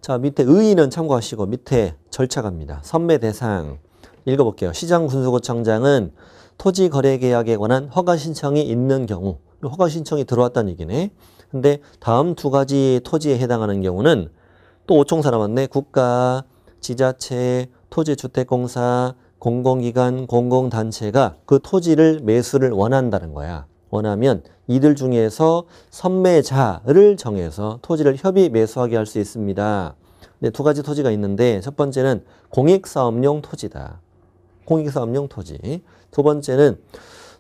자 밑에 의의는 참고하시고 밑에 절차갑니다. 선매 대상 읽어볼게요. 시장 군수구청장은 토지 거래 계약에 관한 허가 신청이 있는 경우 허가 신청이 들어왔다는 얘기네. 근데 다음 두 가지 토지에 해당하는 경우는 또 오총 사람 왔네 국가, 지자체, 토지주택공사, 공공기관, 공공단체가 그 토지를 매수를 원한다는 거야. 원하면 이들 중에서 선매자를 정해서 토지를 협의 매수하게 할 수 있습니다. 네, 두 가지 토지가 있는데 첫 번째는 공익사업용 토지다. 공익사업용 토지. 두 번째는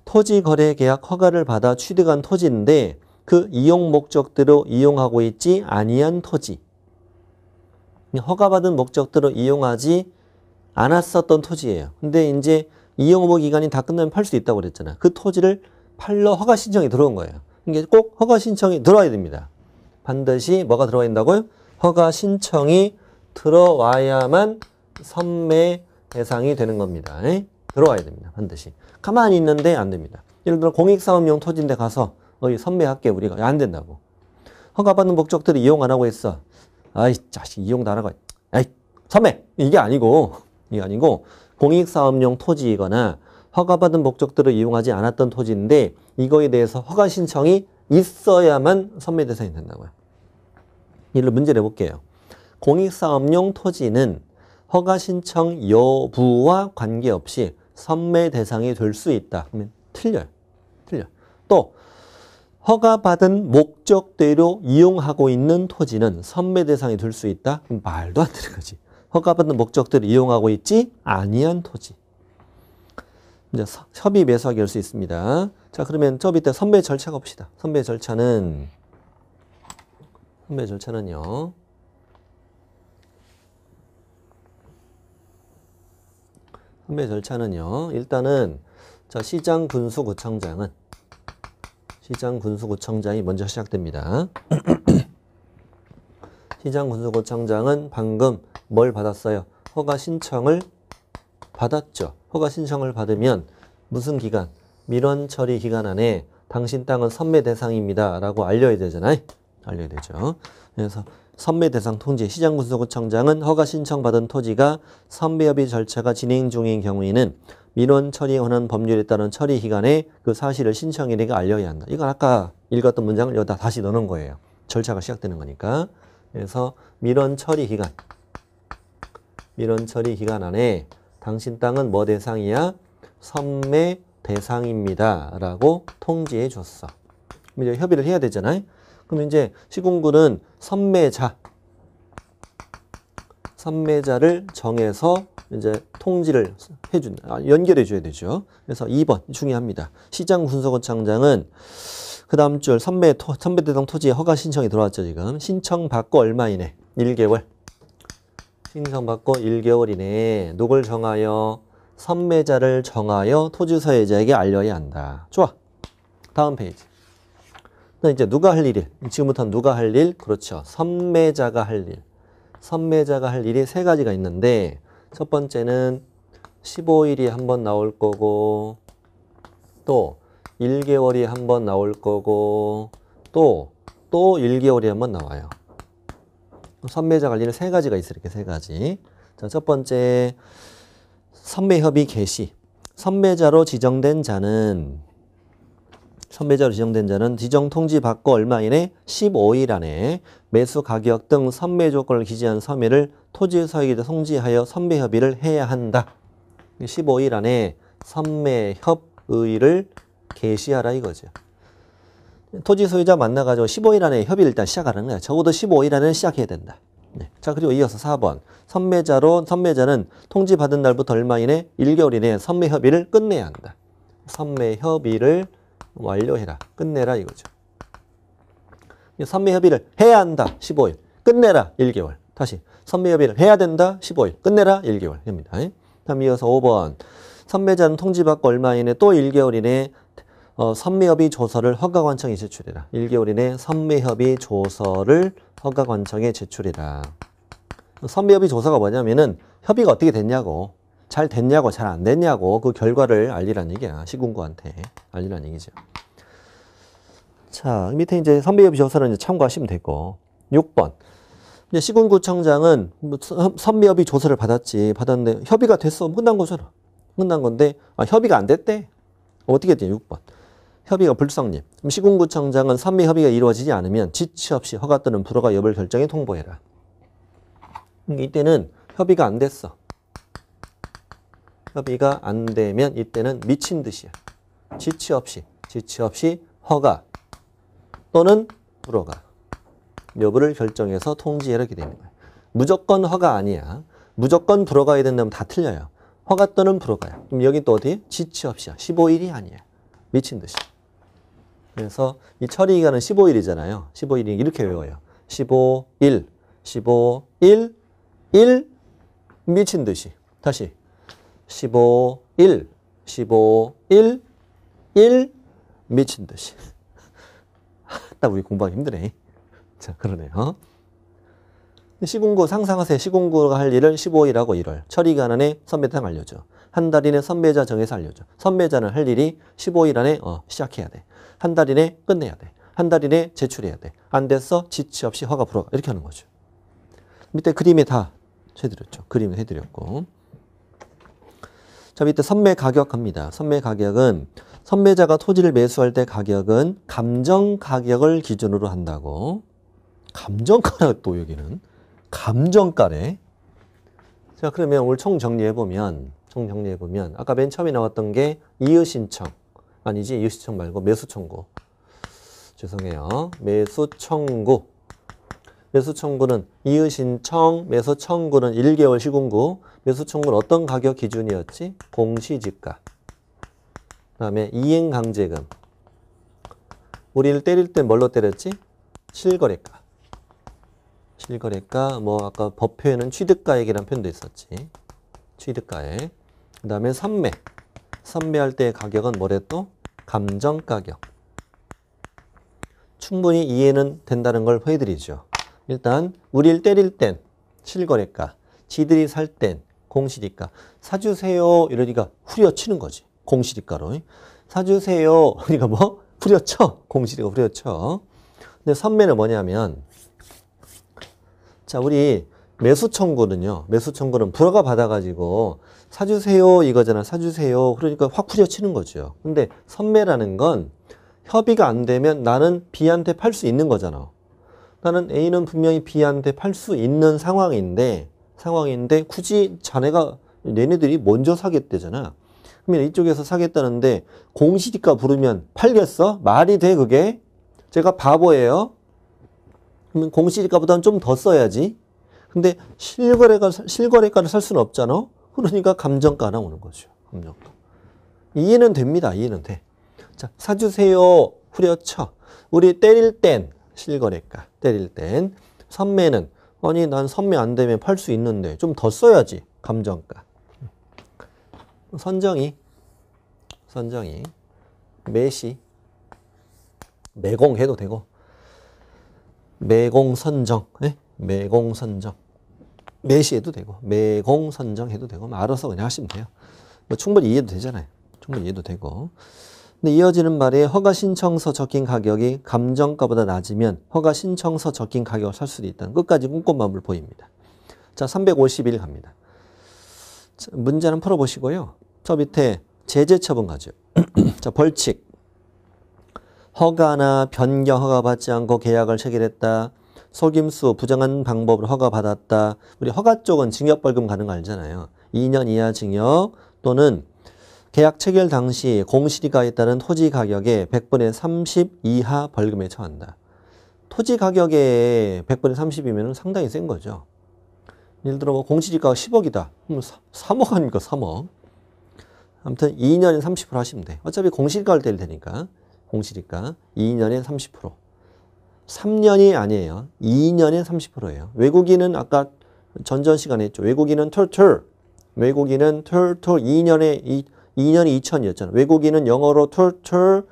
토지거래계약 허가를 받아 취득한 토지인데 그 이용 목적대로 이용하고 있지 아니한 토지. 허가받은 목적대로 이용하지 않았었던 토지예요. 근데 이제 이용후보 기간이 다 끝나면 팔 수 있다고 그랬잖아. 요그 토지를 팔러 허가 신청이 들어온 거예요. 그러니까 이게 꼭 허가 신청이 들어와야 됩니다. 반드시 뭐가 들어와야 된다고요? 허가 신청이 들어와야만 선매 대상이 되는 겁니다. 에 예? 들어와야 됩니다. 반드시. 가만히 있는데 안 됩니다. 예를 들어 공익사업용 토지인데 가서 어이 선매할게 우리가 야, 안 된다고. 허가받는 목적들을 이용 안 하고 있어. 아이 자식 이용 나라가 아이 선매 이게 아니고 이 아니고 공익사업용 토지이거나 허가받은 목적들을 이용하지 않았던 토지인데 이거에 대해서 허가 신청이 있어야만 선매 대상이 된다고요. 이를 문제 내볼게요. 공익사업용 토지는 허가 신청 여부와 관계없이 선매 대상이 될 수 있다. 그러면 틀려요. 틀려. 또 허가받은 목적대로 이용하고 있는 토지는 선매 대상이 될 수 있다? 말도 안 되는 거지. 허가받는 목적들을 이용하고 있지 아니한 토지. 이제 협의 매수하기 열수 있습니다. 자 그러면 저 밑에 선배 절차가 봅시다. 선배 절차는 선배 절차는요. 선배 절차는요. 일단은 자 시장 군수구청장은 시장 군수구청장이 먼저 시작됩니다. 시장군수고청장은 방금 뭘 받았어요? 허가 신청을 받았죠. 허가 신청을 받으면 무슨 기간? 민원 처리 기간 안에 당신 땅은 선매 대상입니다. 라고 알려야 되잖아요. 알려야 되죠. 그래서 선매 대상 통지 시장군수구청장은 허가 신청받은 토지가 선매협의 절차가 진행 중인 경우에는 민원 처리에 관한 법률에 따른 처리 기간에 그 사실을 신청인에게 알려야 한다. 이건 아까 읽었던 문장을 여기다 다시 넣는 거예요. 절차가 시작되는 거니까. 그래서 민원 처리 기간, 민원 처리 기간 안에 당신 땅은 뭐 대상이야? 선매 대상입니다. 라고 통지해 줬어. 이제 협의를 해야 되잖아요. 그럼 이제 시공군은 선매자, 선매자를 정해서 이제 통지를 해준, 아, 연결해 줘야 되죠. 그래서 2번 중요합니다. 시장 분석원 창장은 그 다음 줄 선배, 토, 선배 대상 토지 허가 신청이 들어왔죠, 지금. 신청 받고 얼마 이내? 1개월. 신청 받고 1개월 이내에 누굴 정하여? 선매자를 정하여 토지 사유자에게 알려야 한다. 좋아. 다음 페이지. 이제 누가 할 일이? 지금부터 누가 할 일? 그렇죠. 선매자가 할 일. 선매자가 할 일이 세 가지가 있는데 첫 번째는 15일이 한 번 나올 거고 또 1개월이 한 번 나올 거고 또또 또 1개월이 한 번 나와요. 선매자 관리는 세 가지가 있어요. 이렇게 세 가지. 자, 첫 번째 선매협의 개시. 선매자로 지정된 자는 선매자로 지정된 자는 지정 통지 받고 얼마 이내 15일 안에 매수 가격 등 선매 조건을 기재한 서면을 토지 서익에 송지하여 선매 협의를 해야 한다. 15일 안에 선매 협의를 개시하라 이거죠. 토지 소유자 만나가지고 15일 안에 협의 일단 시작하는 거예요. 적어도 15일 안에 시작해야 된다. 네. 자 그리고 이어서 4번 선매자로 선매자는 통지받은 날부터 얼마 이내 1개월 이내에 선매 협의를 끝내야 한다. 선매 협의를 완료해라. 끝내라 이거죠. 선매 협의를 해야 한다. 15일. 끝내라. 1개월. 다시 선매 협의를 해야 된다. 15일. 끝내라. 1개월입니다. 예? 다음 이어서 5번 선매자는 통지받고 얼마 이내 또 1개월 이내 어, 선매협의 조서를 허가관청에 제출해라. 1개월 이내 선미협의 조서를 허가관청에 제출해라. 선미협의 조서가 뭐냐면은 협의가 어떻게 됐냐고 잘 됐냐고 잘 안 됐냐고 그 결과를 알리라는 얘기야. 시군구한테 알리라는 얘기죠. 자, 밑에 이제 선비협의 조사는 이제 참고하시면 되고 6번. 이제 시군구청장은 뭐 선비협의 조사를 받았지. 받았는데 협의가 됐어. 끝난 거잖아. 끝난 건데 아, 협의가 안 됐대. 어떻게 했 6번. 협의가 불성립. 그럼 시군구청장은 선미 협의가 이루어지지 않으면 지체 없이 허가 또는 불허가 여부를 결정해 통보해라. 이때는 협의가 안 됐어. 협의가 안 되면 이때는 미친 듯이야. 지체 없이, 지체 없이 허가 또는 불허가 여부를 결정해서 통지해라 이렇게 되는 거야. 무조건 허가 아니야. 무조건 불허가야 된다면 다 틀려요. 허가 또는 불허가야. 그럼 여기 또 어디? 지체 없이야. 15일이 아니야. 미친 듯이. 그래서 이 처리 기간은 15일이잖아요. 15일이 이렇게 외워요. 15, 1, 15, 1, 1, 미친 듯이. 다시. 15, 1, 15, 1, 1, 미친 듯이. 딱 우리 공부하기 힘드네. 자, 그러네요. 시공고 상상하세요. 시공고가 할 일을 15일하고 1월. 처리 기간 안에 선배탕 알려줘. 한달 이내 선매자 정해서 알려줘. 선매자는 할 일이 15일 안에 어, 시작해야 돼. 한 달 이내 끝내야 돼. 한 달 이내 제출해야 돼. 안 됐어? 지체 없이 허가 불허가. 이렇게 하는 거죠. 밑에 그림에다 해드렸죠. 그림을 해드렸고. 자, 밑에 선매 가격 합니다. 선매 가격은 선매자가 토지를 매수할 때 가격은 감정 가격을 기준으로 한다고. 감정가라 또 여기는. 감정가래. 자, 그러면 오늘 총 정리해보면 총 정리해 보면 아까 맨 처음에 나왔던 게이의 신청 아니지 이유 신청 말고 매수 청구 죄송해요 매수 청구 매수 청구는 이의 신청 매수 청구는 1개월 시공구 매수 청구는 어떤 가격 기준이었지 공시지가 그다음에 이행 강제금 우리를 때릴 때 뭘로 때렸지 실거래가 실거래가 뭐 아까 법회에는 취득가액이란 표현도 있었지 취득가액 그 다음에 선매. 선매할 때의 가격은 뭐랬또? 감정가격. 충분히 이해는 된다는 걸 보여드리죠. 일단 우리를 때릴 땐 실거래가, 지들이 살 땐 공시지가. 사주세요 이러니까 후려치는 거지. 공시지가로. 사주세요 그러니까 뭐? 후려쳐. 공시지가 후려쳐. 근데 선매는 뭐냐면 자 우리 매수 청구는요. 매수 청구는 불허가 받아가지고 사주세요 이거잖아 사주세요 그러니까 확 후려치는 거죠 근데 선매라는 건 협의가 안 되면 나는 B한테 팔 수 있는 거잖아 나는 A는 분명히 B한테 팔 수 있는 상황인데 상황인데 굳이 자네가 얘네들이 먼저 사겠대잖아 그러면 이쪽에서 사겠다는데 공시지가 부르면 팔겠어? 말이 돼 그게? 제가 바보예요 그러면 공시지가보다는 좀 더 써야지 근데 실거래가, 실거래가를 살 수는 없잖아 그러니까 감정가 나오는 거죠. 감정가. 이해는 됩니다. 이해는 돼. 자, 사주세요. 후려쳐. 우리 때릴 땐 실거래가. 때릴 땐. 선매는 아니 난 선매 안 되면 팔 수 있는데 좀 더 써야지. 감정가. 선정이. 선정이. 매시. 매공 해도 되고. 매공 선정. 네? 매공 선정. 매시해도 되고 매공 선정해도 되고 뭐 알아서 그냥 하시면 돼요. 뭐 충분히 이해도 되잖아요. 충분히 이해도 되고. 근데 이어지는 말에 허가 신청서 적힌 가격이 감정가보다 낮으면 허가 신청서 적힌 가격을 살 수도 있다는 끝까지 꼼꼼함을 보입니다. 자, 351 갑니다. 문제는 풀어보시고요. 저 밑에 제재 처분 가죠. 자, 벌칙. 허가나 변경 허가 받지 않고 계약을 체결했다. 속임수 부정한 방법을 허가받았다. 우리 허가 쪽은 징역벌금 가는 거 알잖아요. 2년 이하 징역 또는 계약 체결 당시 공시가에 따른 토지 가격의 100분의 30 이하 벌금에 처한다. 토지 가격의 100분의 30이면 상당히 센 거죠. 예를 들어 뭐 공시지가가 10억이다. 그럼 3억 아닙니까? 3억. 아무튼 2년에 30% 하시면 돼. 어차피 공시가 를 때일 테니까. 공시니가 2년에 30%. 3년이 아니에요. 2년에 30%예요. 외국인은 아까 전전 시간에 했죠. 외국인은 털털. 외국인은 털털 2년에 2, 2년이 2천이었잖아요. 외국인은 영어로 털털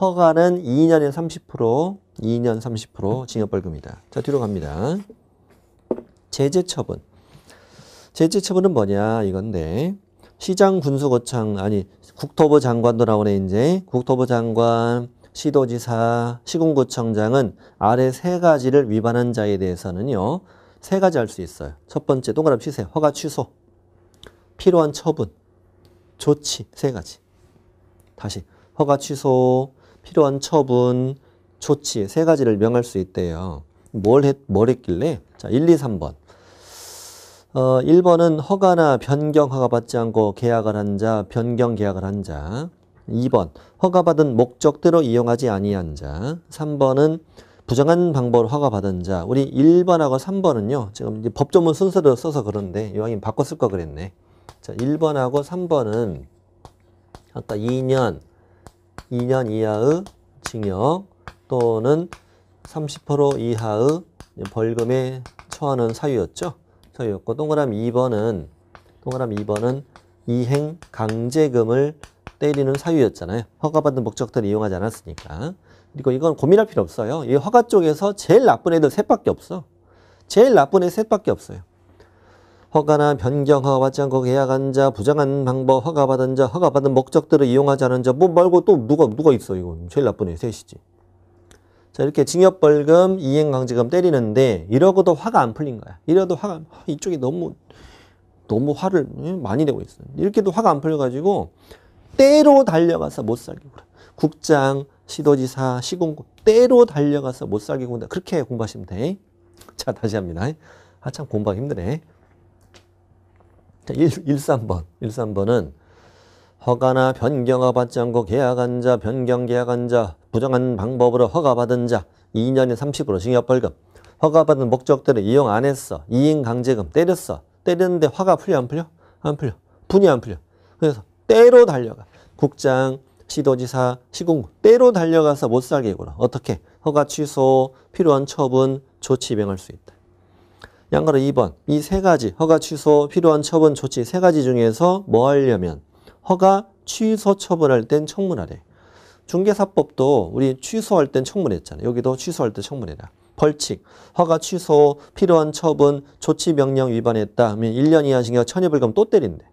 허가는 2년에 30%, 2년 30% 징역벌금이다. 자 뒤로 갑니다. 제재 처분. 제재 처분은 뭐냐 이건데 시장 군수거창 아니 국토부 장관도 나오네 이제 국토부 장관 시도지사, 시군구청장은 아래 세 가지를 위반한 자에 대해서는요. 세 가지 할 수 있어요. 첫 번째 동그라미 치세요. 허가 취소, 필요한 처분, 조치 세 가지. 다시 허가 취소, 필요한 처분, 조치 세 가지를 명할 수 있대요. 뭘, 했, 뭘 했길래? 자, 1, 2, 3번. 어, 1번은 허가나 변경 허가받지 않고 계약을 한 자, 변경 계약을 한 자. 2번 허가받은 목적대로 이용하지 아니한 자 3번은 부정한 방법으로 허가받은 자 우리 1번하고 3번은요 지금 법조문 순서대로 써서 그런데 이왕이면 바꿨을 거 그랬네 자 1번하고 3번은 아까 2년 2년 이하의 징역 또는 30% 이하의 벌금에 처하는 사유였죠 사유였고 동그라미 2번은 동그라미 2번은 이행 강제금을 때리는 사유였잖아요. 허가받은 목적들을 이용하지 않았으니까. 그리고 이건 고민할 필요 없어요. 이 허가 쪽에서 제일 나쁜 애들 셋밖에 없어. 제일 나쁜 애 셋밖에 없어요. 허가나 변경, 허가받지 않고 계약한 자, 부정한 방법, 허가받은 자, 허가받은 목적들을 이용하지 않은 자, 뭐 말고 또 누가, 누가 있어, 이건. 제일 나쁜 애 셋이지. 자, 이렇게 징역벌금, 이행강제금 때리는데, 이러고도 화가 안 풀린 거야. 이러도 화가, 아, 이쪽이 너무, 너무 화를 많이 내고 있어. 이렇게도 화가 안 풀려가지고, 때로 달려가서 못살구군 국장, 시도지사, 시공군 때로 달려가서 못 살게 구나 그렇게 공부하시면 돼. 자, 다시 합니다. 아, 참 공부하기 힘드네. 자, 1, 3번. 1, 3번은 허가나 변경하 받지 않고 계약한 자, 변경 계약한 자, 부정한 방법으로 허가받은 자, 2년에 30으로 징역벌금, 허가받은 목적대로 이용 안 했어, 2인 강제금 때렸어, 때렸는데 화가 풀려 안 풀려? 안 풀려. 분이 안 풀려. 그래서 때로 달려가. 국장, 시도지사, 시공구 때로 달려가서 못 살게 구나 어떻게? 허가 취소, 필요한 처분, 조치 입행할 수 있다. 양가로 2번. 이 세 가지 허가 취소, 필요한 처분, 조치 세 가지 중에서 뭐 하려면 허가 취소 처분할 땐 청문하래. 중개사법도 우리 취소할 땐 청문했잖아요. 여기도 취소할 때 청문해라. 벌칙, 허가 취소, 필요한 처분, 조치 명령 위반했다 하면 1년 이하 징역, 천여불금 또 때린대.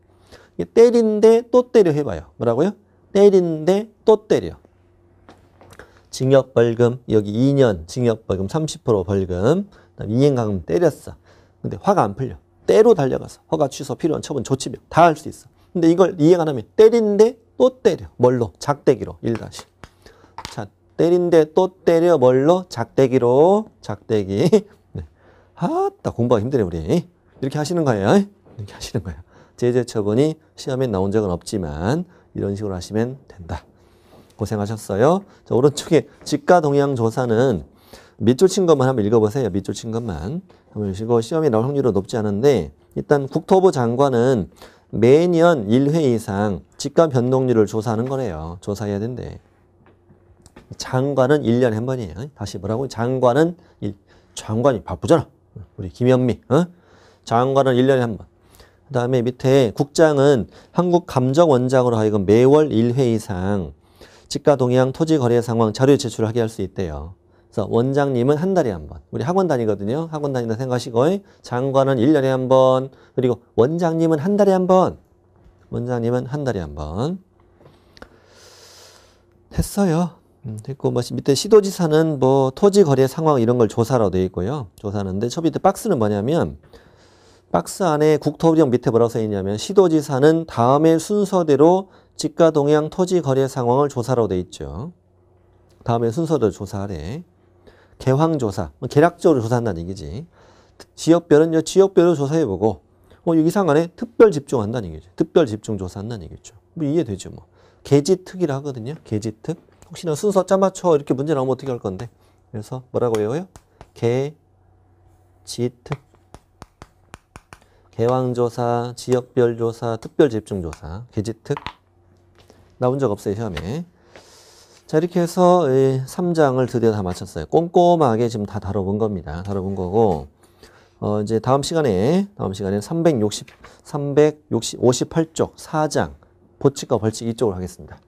때린데 또 때려 해봐요. 뭐라고요? 때린데 또 때려. 징역 벌금 여기 2년 징역 벌금 30% 벌금 그다음 이행가금 때렸어. 근데 화가 안 풀려. 때로 달려가서 허가 취소 필요한 처분 조치명 다할 수 있어. 근데 이걸 이행 안 하면 때린데 또 때려. 뭘로? 작대기로. 1다시. 자, 때린데 또 때려. 뭘로? 작대기로. 작대기. 네. 아따 공부하기 힘드네 우리. 이렇게 하시는 거예요. 이렇게 하시는 거예요. 제재 처분이 시험에 나온 적은 없지만 이런 식으로 하시면 된다. 고생하셨어요. 자, 오른쪽에 직가 동향 조사는 밑줄 친 것만 한번 읽어보세요. 밑줄 친 것만 한번 읽으시고 시험에 나올 확률은 높지 않은데 일단 국토부 장관은 매년 1회 이상 직가 변동률을 조사하는 거래요. 조사해야 된대. 장관은 1년에 한 번이에요. 다시 뭐라고? 장관은 일, 장관이 바쁘잖아. 우리 김현미. 어? 장관은 1년에 한 번. 그 다음에 밑에 국장은 한국감정원장으로 하여금 매월 1회 이상 직가 동향 토지 거래 상황 자료 제출을 하게 할 수 있대요. 그래서 원장님은 한 달에 한 번. 우리 학원 다니거든요. 학원 다니다 생각하시고 장관은 1년에 한 번. 그리고 원장님은 한 달에 한 번. 원장님은 한 달에 한 번. 했어요. 음, 됐고 뭐 밑에 시도지사는 뭐 토지 거래 상황 이런 걸조사라 되어 있고요. 조사하는데 저 밑에 박스는 뭐냐면 박스 안에 국토부정 밑에 뭐라고 써있냐면 시도지사는 다음의 순서대로 직가 동향 토지 거래 상황을 조사로 돼 있죠. 다음에 순서대로 조사하래. 개황조사, 개략적으로 뭐 조사한다는 얘기지. 지역별은 지역별로 조사해보고 어, 뭐 이상 안에 특별 집중한다는 얘기죠. 특별 집중 조사한다는 얘기죠. 뭐 이해되죠. 뭐. 개지특이라 하거든요. 개지특. 혹시나 순서 짜맞춰 이렇게 문제 나오면 어떻게 할 건데. 그래서 뭐라고 외워요? 개지특. 대왕조사 지역별조사, 특별집중조사, 개지특 나온 적 없어요 시험에 자 이렇게 해서 3장을 드디어 다 마쳤어요 꼼꼼하게 지금 다 다뤄본 겁니다 다뤄본 거고 어 이제 다음 시간에 다음 시간에 360 358쪽 4장 보칙과 벌칙 이쪽으로 하겠습니다